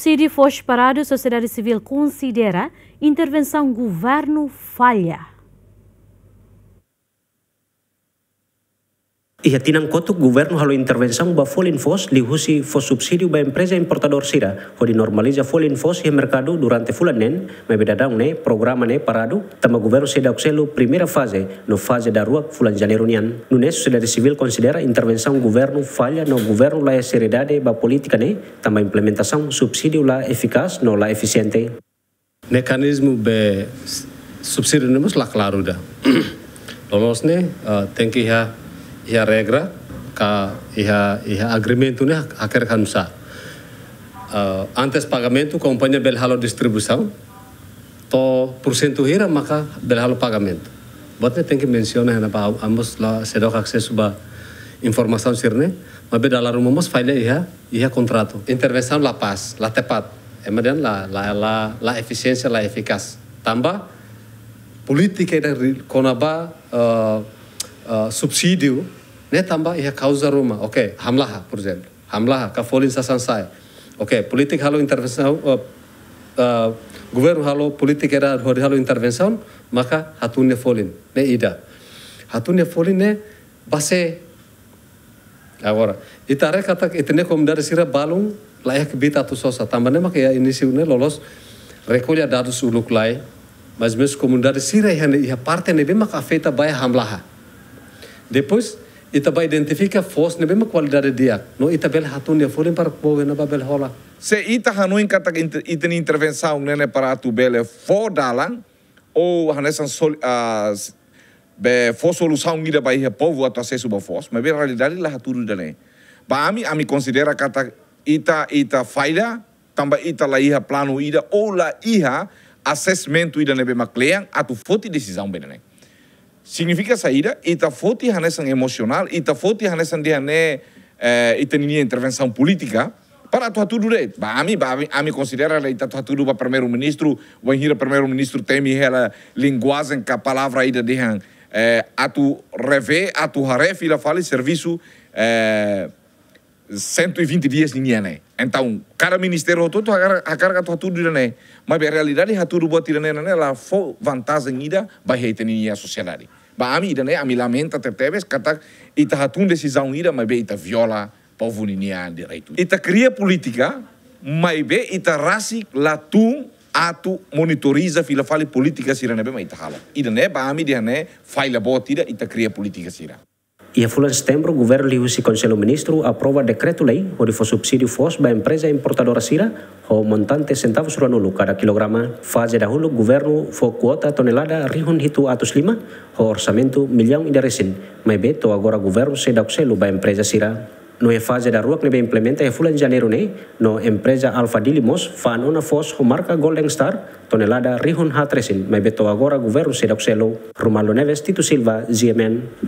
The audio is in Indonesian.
subsídio foge parar, a sociedade civil considera intervenção governo falha. tinang kotuk governo halu intervensi ba fos li husi fos subsidiu ba empresa importador sira, ho di normaliza fos ia mercado durante nen, me daun ne programa ne paradu, tama governo se da primera fase, no fase da rua fulan janeiro nian. Nunes sociedade civil considera intervenção governo falha no governo la seriedade ba politika ne, tama implementação subsidiu la efikas, no la eficiente. Mekanismu be subsidiu nemus la klaruda da. ne, uh, eh, thank you ia regra ka iha ia agreemento ne haker kansa uh, eh, antes pagamento kompanya bel halo distribusau, to porcento hira maka bel halo pagamento botne tem que menciona na pa ambos la sedok aksesu ba informasau sirne mabe dalam rumah mas file iha iha kontratu intervenção la pas la tepat emadian la la la la efisiensia la efikas tambah política dari konaba uh, eh, uh, eh, Ne tamba iha kauza Oke, oke hamlaha, por exemplo, hamlaha, kafolinsa sansai, okay, politik halo intervensi uh, eh, uh, eh, governo halo politik era hori halo intervensi, maka hatunne folin, ne ida. Hatunne folin ne base. Agora, ah, itare kata itene comunidade sira balung layak bita tu sosa, tambane maka ya inisiune lolos recolha ya dados uluk lai, mas mesmo comunidade sira iha parte nebe maka afeta bae hamlaha. Depois, itaba identifica fosne bema qualidade dia no itabel hatun ya folim para poe na babel hola se ita hanuin kata iten intervenção nene para tu bele fo dalang ou hanesan sol uh, be fo solução ida bai povo atu acesso ba fos mas be realidade la haturu dane ba ami ami considera kata ita ita faida tamba ita la iha plano ida ou la iha assessmento ida nebe makleang ato foti decisão benene significa saída e está forte a janessa emocional e está forte a janessa de ané eh, e tem intervenção política para a tua tudo direito. a mim, a mim considera que a tua tudo para primeiro-ministro, o enhira primeiro-ministro tem ela linguagem que a palavra ainda de eh, a tu rever, a tu haref, ela fala serviço eh, 120 dias ninguém né. Então, cada ministério todo a carga tua tudo né. Mas a realidade é tudo boa tirana né, ela foi vantagem ainda vai ter a sociedade a lamenta baamidane amilamenta tetebes katak ita hatun decisão ira mas ita viola povo ninian direito. Ita cria política, mas ita rasi latum atu monitoriza fila fale política sira nebe mas ita hala. Ida ne baami dia ne faila boa botida ita cria política sira. Ia fu în setembro, guvernul Lius și Consiliul Ministru aprova decreto lei unde subsidi subsidiu empreza by empresa importadora sira o montante centavos rua nulu cada kilograma faze dahulu guvernul fo quota tonelada rihun hitu atus lima ho orsamento milhão e deresin mai beto agora guvernul se dau selu by empresa sira no e fase da ruak nebe implementa e fulan janeiro ne no empresa Alfa Dilimos fan una fos ho marca Golden Star tonelada rihun hatresin mai beto agora guvernul se dau selu Romalo Neves Tito Silva GMN